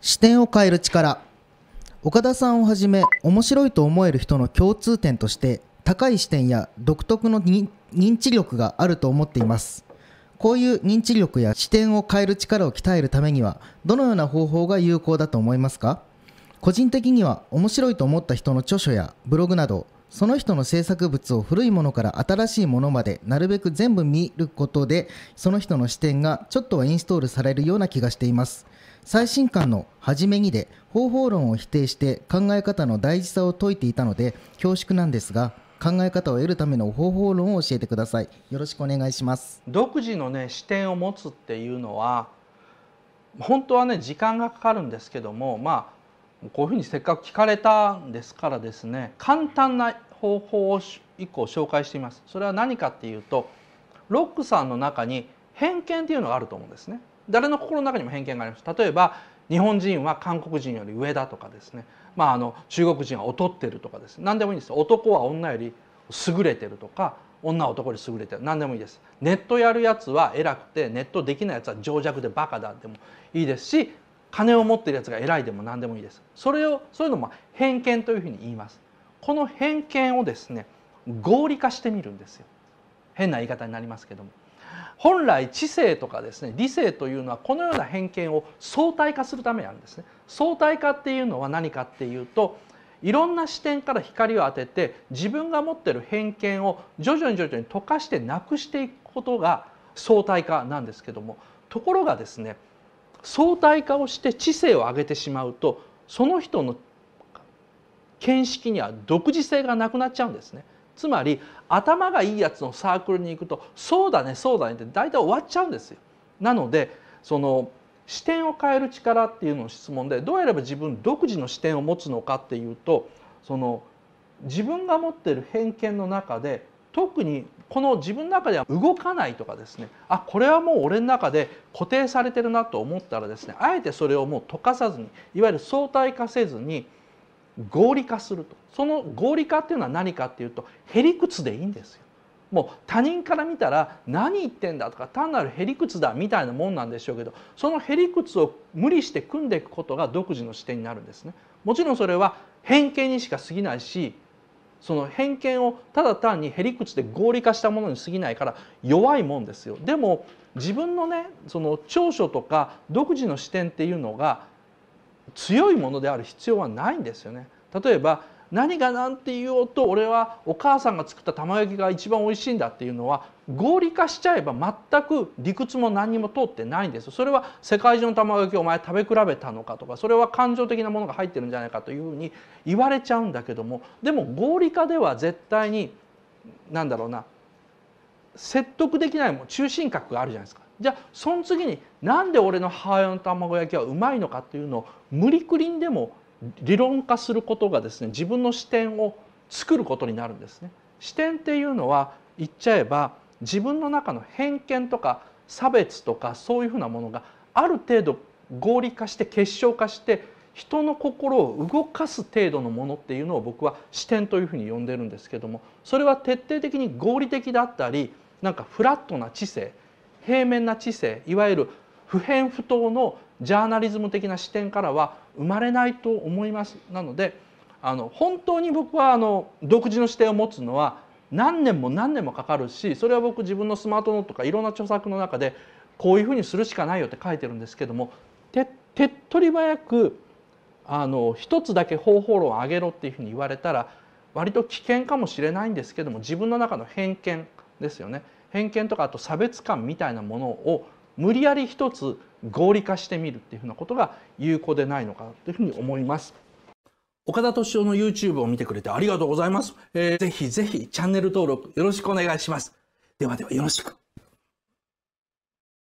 視点を変える力岡田さんをはじめ面白いと思える人の共通点として高い視点や独特の認知力があると思っていますこういう認知力や視点を変える力を鍛えるためにはどのような方法が有効だと思いますか個人的には面白いと思った人の著書やブログなどその人の制作物を古いものから新しいものまでなるべく全部見ることでその人の視点がちょっとはインストールされるような気がしています最新刊の初めにで方法論を否定して考え方の大事さを説いていたので恐縮なんですが考え方を得るための方法論を教えてくださいよろしくお願いします独自のね視点を持つっていうのは本当はね時間がかかるんですけどもまあこういうふうにせっかく聞かれたんですからですね簡単な方法を1個紹介していますそれは何かっていうとロックさんの中に偏見っていうのがあると思うんですね誰の心の中にも偏見があります例えば日本人は韓国人より上だとかですね、まあ、あの中国人は劣ってるとかです、何でもいいんです男は女より優れてるとか女は男より優れてる何でもいいですネットやるやつは偉くてネットできないやつは情弱でバカだでもいいですし金を持っているやつが偉いでも何でもいいですそれをそういうのも偏見というふうに言いますこの偏見をですね合理化してみるんですよ変な言い方になりますけども本来知性とかですね理性というのはこのような偏見を相対化するためなんですね相対化っていうのは何かっていうといろんな視点から光を当てて自分が持っている偏見を徐々に徐々に溶かしてなくしていくことが相対化なんですけどもところがですね相対化をして知性を上げてしまうとその人の見識には独自性がなくなっちゃうんですね。つまり頭がいいやつのサークルに行くとそうだねそうだねって大体終わっちゃうんですよ。なのでその視点を変える力っていうのの質問でどうやれば自分独自の視点を持つのかっていうとその自分が持ってる偏見の中で特にこの自分の中では動かないとかですねあこれはもう俺の中で固定されてるなと思ったらですねあえてそれをもう溶かさずにいわゆる相対化せずに合理化するとその合理化っていうのは何かっていうとへりくつでいいんですよ。もう他人から見たら何言ってんだとか単なるへりくつだみたいなもんなんでしょうけどそのへりくつを無理して組んでいくことが独自の視点になるんですね。もちろんそれは偏見にしか過ぎないしその偏見をただ単にへりくつで合理化したものに過ぎないから弱いもんですよでも自分のねその長所とか独自の視点っていうのが強いものである必要はないんですよね。例えば何が何て言おうと俺はお母さんが作った玉焼きが一番おいしいんだっていうのは合理化しちゃえば全く理屈も何にも通ってないんですそれは世界中の玉焼きをお前食べ比べたのかとかそれは感情的なものが入ってるんじゃないかというふうに言われちゃうんだけどもでも合理化では絶対に何だろうな説得できないも中心核があるじゃないですか。じゃあその次になんで俺の母親の卵焼きはうまいのかっていうのを無理くりにでも理論化することがですね自分の視点を作ることになるんですね。視点っていうのは言っちゃえば自分の中の偏見とか差別とかそういうふうなものがある程度合理化して結晶化して人の心を動かす程度のものっていうのを僕は視点というふうに呼んでるんですけどもそれは徹底的に合理的だったりなんかフラットな知性平面な知性いわゆる不偏不当のジャーナリズム的な視点からは生まれないと思いますなのであの本当に僕はあの独自の視点を持つのは何年も何年もかかるしそれは僕自分のスマートノートとかいろんな著作の中でこういうふうにするしかないよって書いてるんですけども手手っ取り早くあの一つだけ方法論を上げろっていうふうに言われたら割と危険かもしれないんですけども自分の中の偏見ですよね偏見とかあと差別感みたいなものを無理やり一つ合理化してみるっていうふうなことが有効でないのかなというふうに思います。岡田敏夫の YouTube を見てくれてありがとうございます。えー、ぜひぜひチャンネル登録よろしくお願いします。ではではよろしく。